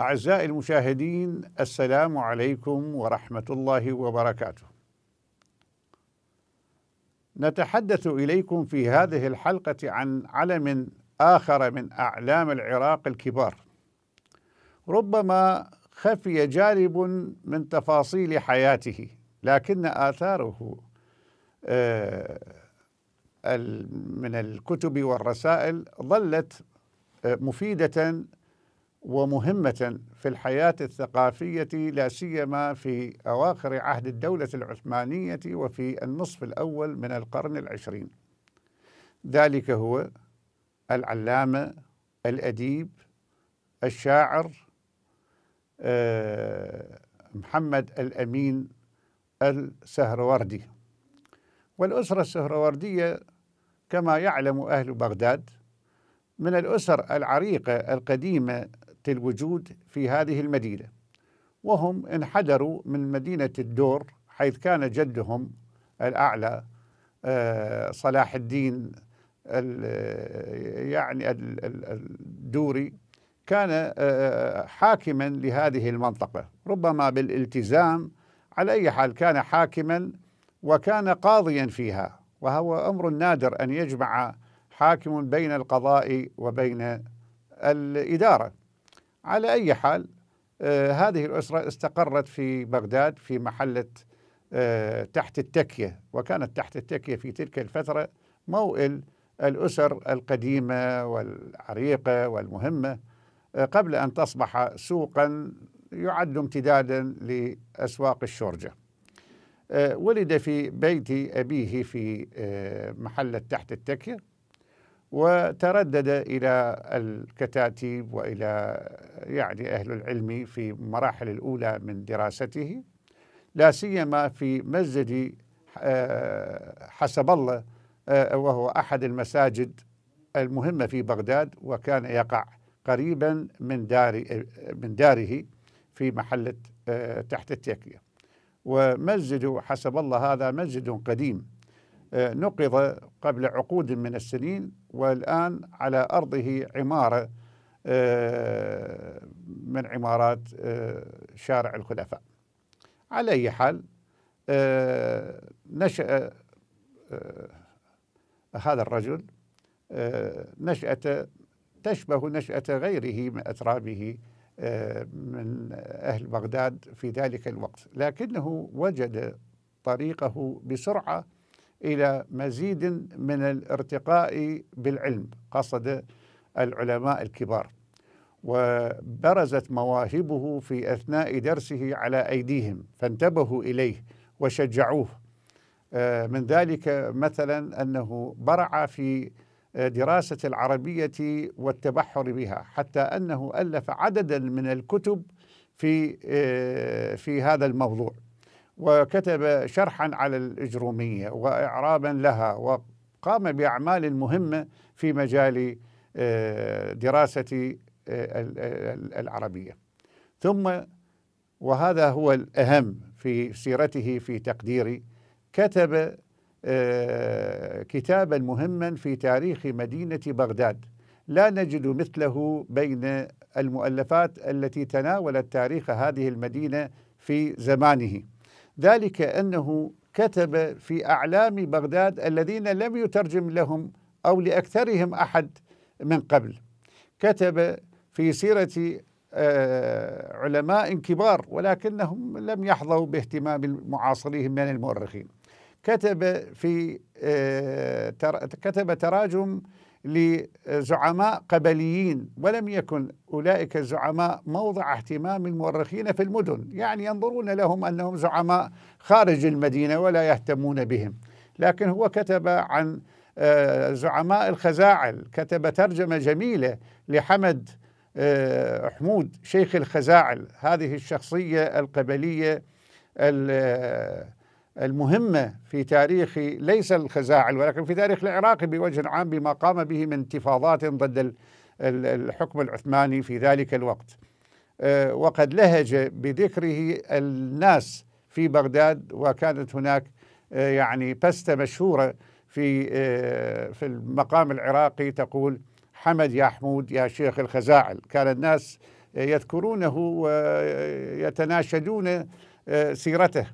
أعزائي المشاهدين السلام عليكم ورحمة الله وبركاته. نتحدث إليكم في هذه الحلقة عن علم آخر من أعلام العراق الكبار. ربما خفي جانب من تفاصيل حياته لكن آثاره آه، من الكتب والرسائل ظلت آه، مفيدة ومهمة في الحياة الثقافية لا سيما في أواخر عهد الدولة العثمانية وفي النصف الأول من القرن العشرين ذلك هو العلامة الأديب الشاعر آه، محمد الأمين السهروردي والأسرة السهروردية كما يعلم أهل بغداد من الأسر العريقة القديمة الوجود في هذه المدينة وهم انحدروا من مدينة الدور حيث كان جدهم الأعلى آه، صلاح الدين يعني الدوري كان آه، آه، حاكما لهذه المنطقة ربما بالالتزام على أي حال كان حاكما وكان قاضيا فيها وهو أمر نادر أن يجمع حاكم بين القضاء وبين الإدارة على أي حال آه، هذه الأسرة استقرت في بغداد في محلة آه، تحت التكية وكانت تحت التكية في تلك الفترة موئل الأسر القديمة والعريقة والمهمة آه، قبل أن تصبح سوقا يعد امتدادا لأسواق الشورجة ولد في بيت أبيه في محلة تحت التكية وتردد إلى الكتاتيب وإلى يعني أهل العلم في المراحل الأولى من دراسته لا سيما في مسجد آه، حسب الله آه، وهو أحد المساجد المهمة في بغداد وكان يقع قريبا من دار من داره في محلة آه، تحت التكية ومسجد حسب الله هذا مسجد قديم نقض قبل عقود من السنين والآن على أرضه عمارة آه، من عمارات آه، شارع الخلفاء على أي حال آه، نشأ هذا الرجل نشأة تشبه نشأة غيره من أترابه من أهل بغداد في ذلك الوقت لكنه وجد طريقه بسرعة الى مزيد من الارتقاء بالعلم قصد العلماء الكبار وبرزت مواهبه في اثناء درسه على ايديهم فانتبهوا اليه وشجعوه آه، من ذلك مثلا انه برع في آه، دراسه العربيه والتبحر بها حتى انه الف عددا من الكتب في آه، في هذا الموضوع وكتب شرحا على الإجرومية وإعرابا لها وقام بأعمال مهمة في مجال آه، دراسة آه، العربية ثم وهذا هو الأهم في سيرته في تقديري كتب آه، كتابا مهما في تاريخ مدينة بغداد لا نجد مثله بين المؤلفات التي تناولت تاريخ هذه المدينة في زمانه ذلك أنه كتب في أعلام بغداد الذين لم يترجم لهم أو لأكثرهم أحد من قبل كتب في سيرة آه، علماء كبار ولكنهم لم يحظوا باهتمام معاصريهم من المؤرخين كتب في آه، كتب تراجم لزعماء قبليين ولم يكن أولئك الزعماء موضع اهتمام المؤرخين في المدن يعني ينظرون لهم أنهم زعماء خارج المدينة ولا يهتمون بهم لكن هو كتب عن آه، زعماء الخزاعل كتب ترجمة جميلة لحمد آه، حمود شيخ الخزاعل هذه الشخصية القبلية آه، المهمة في تاريخ ليس الخزاعل ولكن في تاريخ العراق بوجه عام بما قام به من انتفاضات ضد الحكم العثماني في ذلك الوقت آه، وقد لهج بذكره الناس في بغداد وكانت هناك آه، يعني بستة مشهورة في آه، في المقام العراقي تقول حمد يا حمود يا شيخ الخزاعل كان الناس يذكرونه ويتناشدون سيرته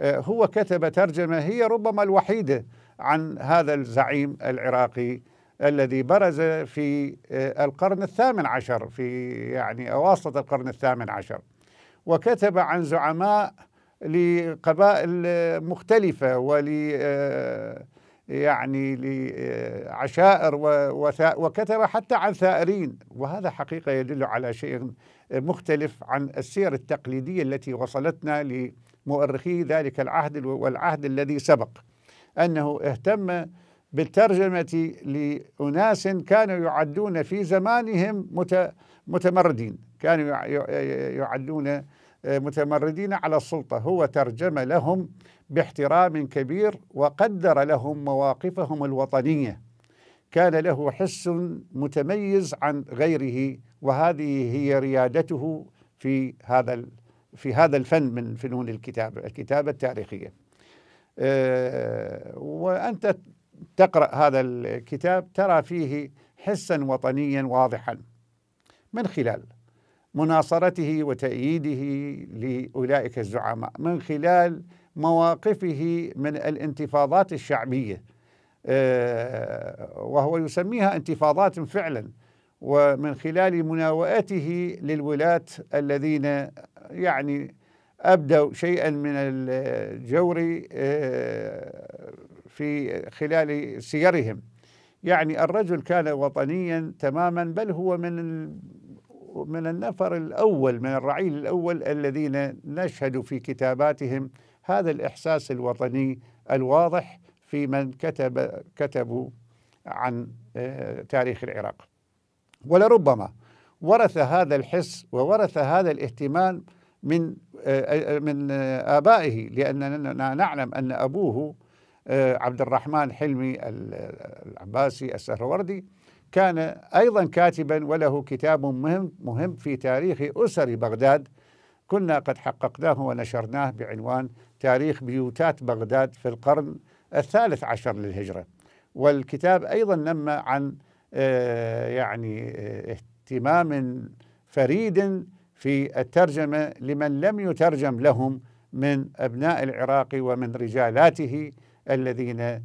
آه، هو كتب ترجمة هي ربما الوحيدة عن هذا الزعيم العراقي الذي برز في آه، القرن الثامن عشر في يعني أواسط القرن الثامن عشر وكتب عن زعماء لقبائل آه، مختلفة ول يعني لعشائر وكتب حتى عن ثائرين وهذا حقيقة يدل على شيء مختلف عن السير التقليدية التي وصلتنا ل مؤرخي ذلك العهد والعهد الذي سبق أنه اهتم بالترجمة لأناس كانوا يعدون في زمانهم متمردين كانوا يعدون آه، متمردين على السلطة هو ترجم لهم باحترام كبير وقدر لهم مواقفهم الوطنية كان له حس متميز عن غيره وهذه هي ريادته في هذا في هذا الفن من فنون الكتابة الكتابة التاريخية آه، وأنت تقرأ هذا الكتاب ترى فيه حسا وطنيا واضحا من خلال مناصرته وتأييده لأولئك الزعماء من خلال مواقفه من الانتفاضات الشعبية آه، وهو يسميها انتفاضات فعلا ومن خلال مناوئته للولاة الذين يعني أبدوا شيئا من الجور آه، في خلال سيرهم يعني الرجل كان وطنيا تماما بل هو من من النفر الأول من الرعيل الأول الذين نشهد في كتاباتهم هذا الإحساس الوطني الواضح في من كتب كتبوا عن آه، تاريخ العراق ولربما ورث هذا الحس وورث هذا الاهتمام من آه، آه، من آه، آبائه لأننا نعلم أن أبوه عبد الرحمن حلمي العباسي السهروردي كان أيضا كاتبا وله كتاب مهم مهم في تاريخ أسر بغداد كنا قد حققناه ونشرناه بعنوان تاريخ بيوتات بغداد في القرن الثالث عشر للهجرة والكتاب أيضا نمى عن آه، يعني آه، اهتمام فريد في الترجمة لمن لم يترجم لهم من أبناء العراق ومن رجالاته الذين آه،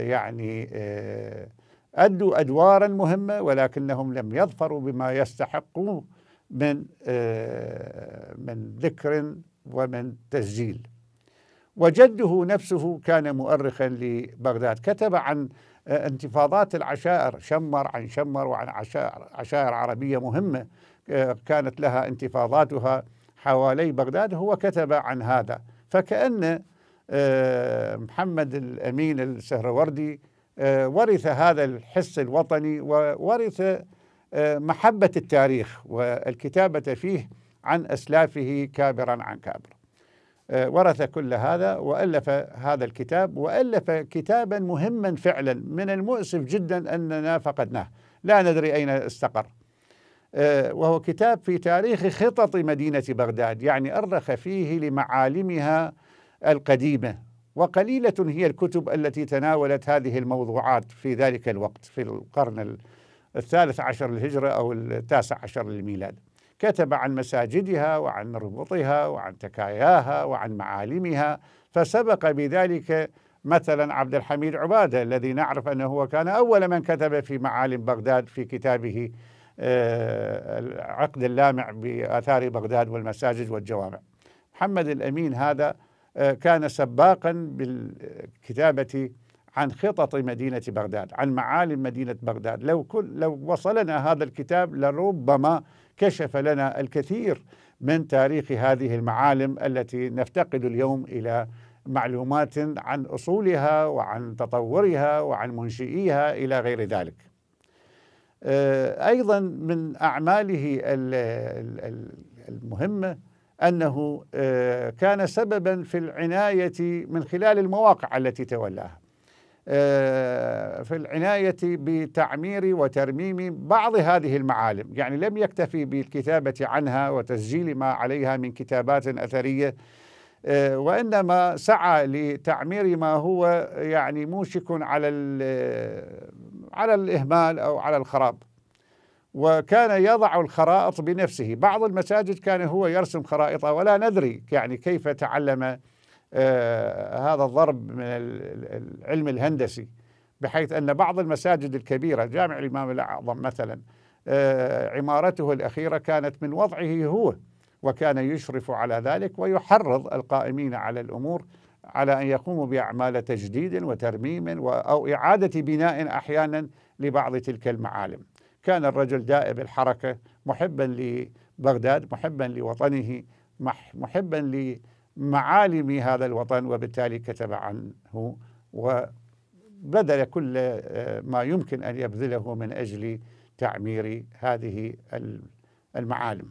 يعني أدوا أدوارا مهمة ولكنهم لم يظفروا بما يستحقوه من من ذكر ومن تسجيل وجده نفسه كان مؤرخا لبغداد كتب عن آه، انتفاضات العشائر شمر عن شمر وعن عشائر, عشائر عربية مهمة آه، كانت لها انتفاضاتها حوالي بغداد هو كتب عن هذا فكأن آه، محمد الأمين السهروردي ورث هذا الحس الوطني وورث محبة التاريخ والكتابة فيه عن أسلافه كابرا عن كابر آه، ورث كل هذا والف هذا الكتاب والف كتابا مهما فعلا من المؤسف جدا اننا فقدناه لا ندري اين استقر آه، وهو كتاب في تاريخ خطط مدينه بغداد يعني ارخ فيه لمعالمها القديمه وقليله هي الكتب التي تناولت هذه الموضوعات في ذلك الوقت في القرن الثالث عشر للهجره او التاسع عشر للميلاد كتب عن مساجدها وعن ربطها وعن تكاياها وعن معالمها فسبق بذلك مثلا عبد الحميد عباده الذي نعرف انه هو كان اول من كتب في معالم بغداد في كتابه آه، العقد اللامع باثار بغداد والمساجد والجوامع. محمد الامين هذا آه، كان سباقا بالكتابه عن خطط مدينة بغداد عن معالم مدينة بغداد لو, كل لو وصلنا هذا الكتاب لربما كشف لنا الكثير من تاريخ هذه المعالم التي نفتقد اليوم إلى معلومات عن أصولها وعن تطورها وعن منشئيها إلى غير ذلك آه، أيضا من أعماله المهمة أنه آه، كان سببا في العناية من خلال المواقع التي تولاها آه، في العناية بتعمير وترميم بعض هذه المعالم يعني لم يكتفي بالكتابة عنها وتسجيل ما عليها من كتابات أثرية آه، وإنما سعى لتعمير ما هو يعني موشك على آه، على الإهمال أو على الخراب وكان يضع الخرائط بنفسه بعض المساجد كان هو يرسم خرائطه ولا ندري يعني كيف تعلم آه، هذا الضرب من العلم الهندسي بحيث أن بعض المساجد الكبيرة جامع الإمام الأعظم مثلا آه، عمارته الأخيرة كانت من وضعه هو وكان يشرف على ذلك ويحرض القائمين على الأمور على أن يقوموا بأعمال تجديد وترميم أو إعادة بناء أحيانا لبعض تلك المعالم كان الرجل دائب الحركة محبا لبغداد محبا لوطنه محبا ل معالم هذا الوطن وبالتالي كتب عنه وبذل كل آه، ما يمكن أن يبذله من أجل تعمير هذه المعالم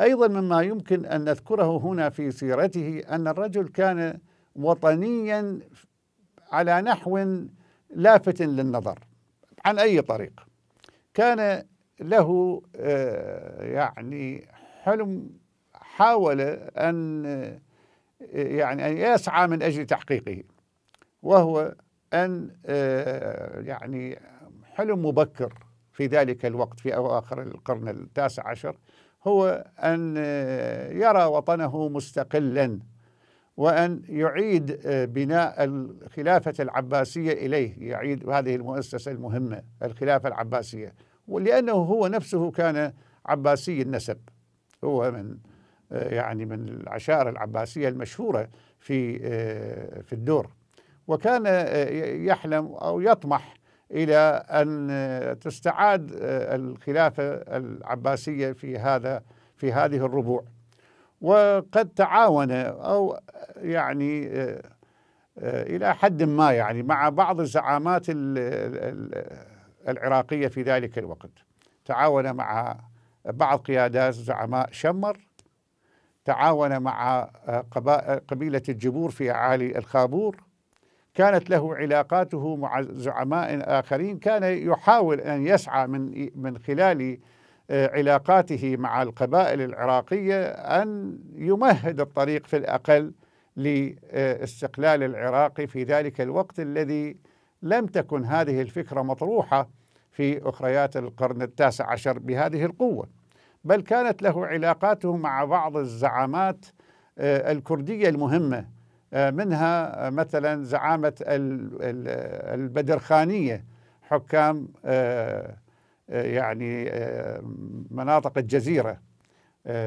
أيضا مما يمكن أن نذكره هنا في سيرته أن الرجل كان وطنيا على نحو لافت للنظر عن أي طريق كان له آه، يعني حلم حاول أن يعني أن يسعى من أجل تحقيقه وهو أن يعني حلم مبكر في ذلك الوقت في أواخر القرن التاسع عشر هو أن يرى وطنه مستقلا وأن يعيد بناء الخلافة العباسية إليه يعيد هذه المؤسسة المهمة الخلافة العباسية ولأنه هو نفسه كان عباسي النسب هو من يعني من العشائر العباسية المشهورة في آه، في الدور وكان آه، يحلم أو يطمح إلى أن آه، تستعاد الخلافة العباسية في هذا في هذه الربوع وقد تعاون أو يعني إلى حد ما يعني مع بعض الزعامات العراقية في ذلك الوقت تعاون مع بعض قيادات زعماء شمر تعاون مع آه، قبيلة الجبور في أعالي الخابور كانت له علاقاته مع زعماء آخرين كان يحاول أن يسعى من, من خلال آه، علاقاته مع القبائل العراقية أن يمهد الطريق في الأقل لاستقلال العراق في ذلك الوقت الذي لم تكن هذه الفكرة مطروحة في أخريات القرن التاسع عشر بهذه القوة بل كانت له علاقاته مع بعض الزعامات آه، الكردية المهمة آه، منها آه، مثلا زعامة البدرخانية حكام يعني مناطق الجزيرة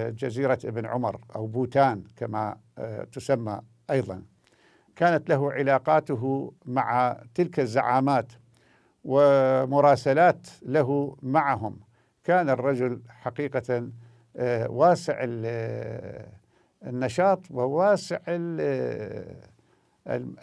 جزيرة ابن عمر أو بوتان كما تسمى أيضا كانت له علاقاته مع تلك الزعامات ومراسلات له معهم كان الرجل حقيقة آه، واسع آه، النشاط وواسع آه،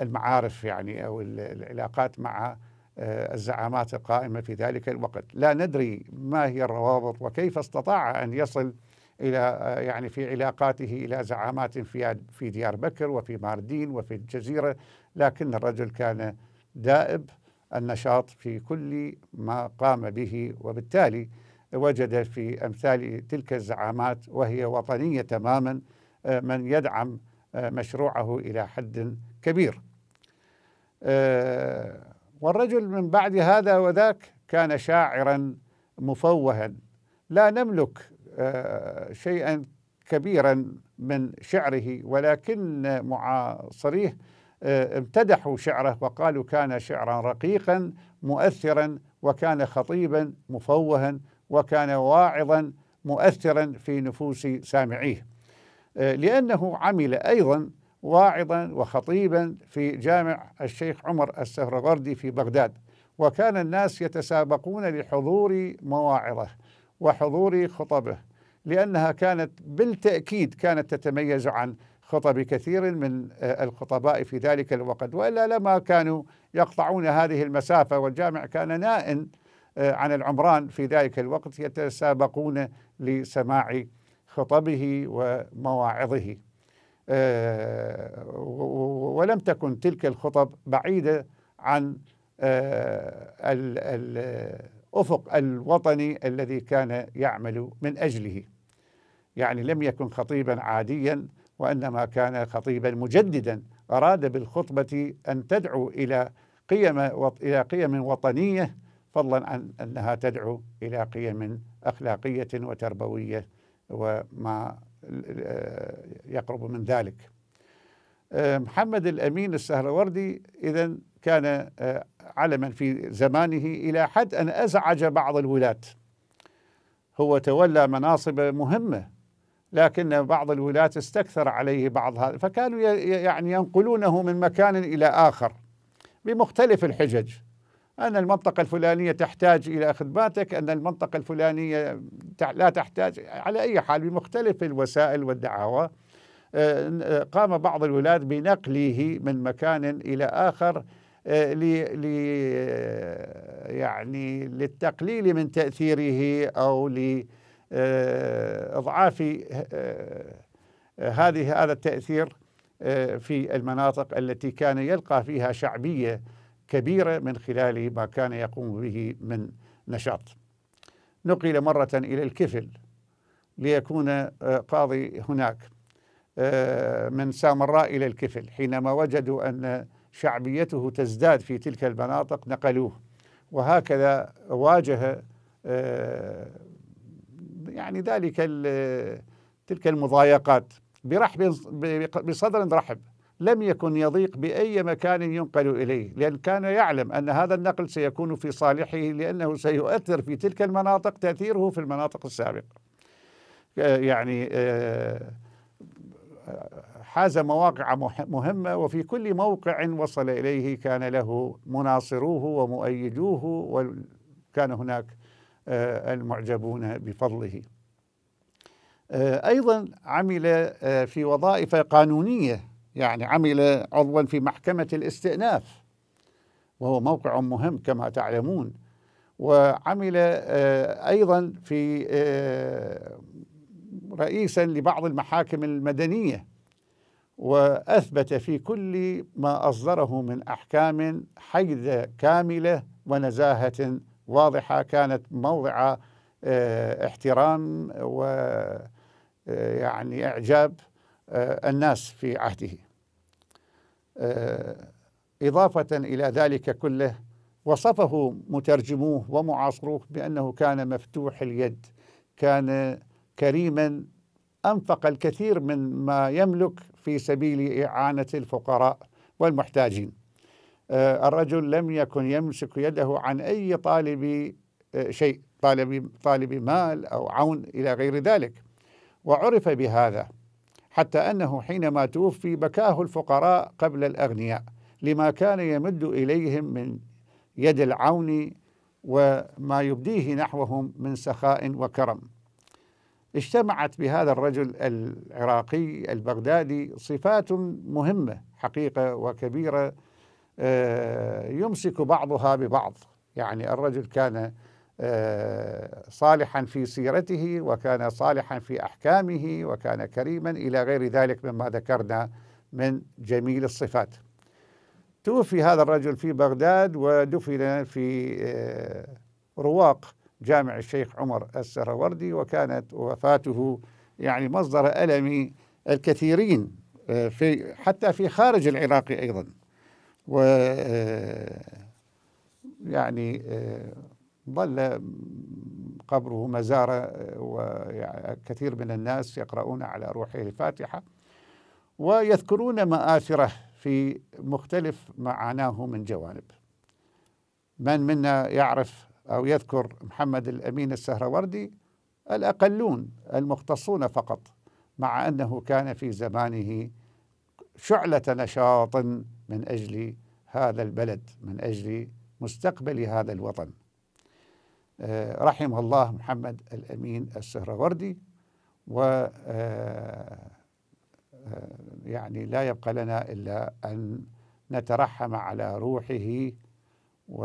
المعارف يعني أو العلاقات مع الزعامات القائمة في ذلك الوقت لا ندري ما هي الروابط وكيف استطاع أن يصل إلى يعني في علاقاته إلى زعامات في في ديار بكر وفي ماردين وفي الجزيرة لكن الرجل كان دائب النشاط في كل ما قام به وبالتالي وجد في أمثال تلك الزعامات وهي وطنية تماما آه، من يدعم آه، مشروعه إلى حد كبير آه، والرجل من بعد هذا وذاك كان شاعرا مفوها لا نملك شيئا كبيرا من شعره ولكن معاصريه امتدحوا شعره وقالوا كان شعرا رقيقا مؤثرا وكان خطيبا مفوها وكان واعظا مؤثرا في نفوس سامعيه آه، لأنه عمل أيضا واعظا وخطيبا في جامع الشيخ عمر السهروردي في بغداد وكان الناس يتسابقون لحضور مواعظه وحضور خطبه لأنها كانت بالتأكيد كانت تتميز عن خطب كثير من آه، الخطباء في ذلك الوقت وإلا لما كانوا يقطعون هذه المسافة والجامع كان نائم آه، عن العمران في ذلك الوقت يتسابقون لسماع خطبه ومواعظه آه، ولم تكن تلك الخطب بعيدة عن آه، الأفق الوطني الذي كان يعمل من أجله يعني لم يكن خطيبا عاديا وإنما كان خطيبا مجددا أراد بالخطبة أن تدعو إلى قيم إلى قيم وطنية فضلا عن أنها تدعو إلى قيم أخلاقية وتربوية وما يقرب من ذلك آه، محمد الأمين السهروردي إذا كان آه، علما في زمانه إلى حد أن أزعج بعض الولاة هو تولى مناصب مهمة لكن بعض الولاة استكثر عليه بعض هذا فكانوا يعني ينقلونه من مكان إلى آخر بمختلف الحجج أن المنطقة الفلانية تحتاج إلى خدماتك أن المنطقة الفلانية لا تحتاج على أي حال بمختلف الوسائل والدعاوى آه، آه، قام بعض الولاد بنقله من مكان إلى آخر آه، ل يعني للتقليل من تأثيره أو لإضعاف هذه هذا التأثير في المناطق التي كان يلقى فيها شعبيه كبيرة من خلال ما كان يقوم به من نشاط نقل مرة إلى الكفل ليكون آه، قاضي هناك آه، من سامراء إلى الكفل حينما وجدوا أن شعبيته تزداد في تلك المناطق نقلوه وهكذا واجه آه، يعني ذلك تلك المضايقات برحب بصدر رحب لم يكن يضيق بأي مكان ينقل إليه لأن كان يعلم أن هذا النقل سيكون في صالحه لأنه سيؤثر في تلك المناطق تأثيره في المناطق السابقة آه، يعني آه، حاز مواقع مهمة وفي كل موقع وصل إليه كان له مناصروه ومؤيدوه وكان هناك آه، المعجبون بفضله أيضا عمل في وظائف قانونية يعني عمل عضوا في محكمة الاستئناف وهو موقع مهم كما تعلمون وعمل آه، أيضا في آه، رئيسا لبعض المحاكم المدنية وأثبت في كل ما أصدره من أحكام حيدة كاملة ونزاهة واضحة كانت موضع آه، احترام و يعني إعجاب الناس في عهده آه، إضافة إلى ذلك كله وصفه مترجموه ومعاصروه بأنه كان مفتوح اليد كان كريما أنفق الكثير من ما يملك في سبيل إعانة الفقراء والمحتاجين آه، الرجل لم يكن يمسك يده عن أي طالب آه، شيء طالب, طالب مال أو عون إلى غير ذلك وعرف بهذا حتى أنه حينما توفي بكاه الفقراء قبل الأغنياء لما كان يمد إليهم من يد العون وما يبديه نحوهم من سخاء وكرم اجتمعت بهذا الرجل العراقي البغدادي صفات مهمة حقيقة وكبيرة آه، يمسك بعضها ببعض يعني الرجل كان آه، صالحا في سيرته وكان صالحا في احكامه وكان كريما الى غير ذلك مما ذكرنا من جميل الصفات. توفي هذا الرجل في بغداد ودفن في آه، رواق جامع الشيخ عمر السهروردي وكانت وفاته يعني مصدر الم الكثيرين آه، في حتى في خارج العراق ايضا. و يعني ظل قبره مزارة وكثير من الناس يقرؤون على روحه الفاتحة ويذكرون مآثره في مختلف معاناه من جوانب من منا يعرف أو يذكر محمد الأمين السهروردي الأقلون المختصون فقط مع أنه كان في زمانه شعلة نشاط من أجل هذا البلد من أجل مستقبل هذا الوطن رحمه الله محمد الأمين السهروردي و آه، آه، يعني لا يبقى لنا إلا أن نترحم على روحه و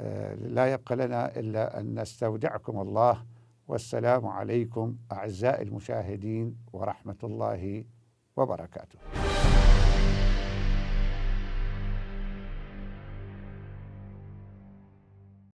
آه، لا يبقى لنا إلا أن نستودعكم الله والسلام عليكم أعزائي المشاهدين ورحمة الله وبركاته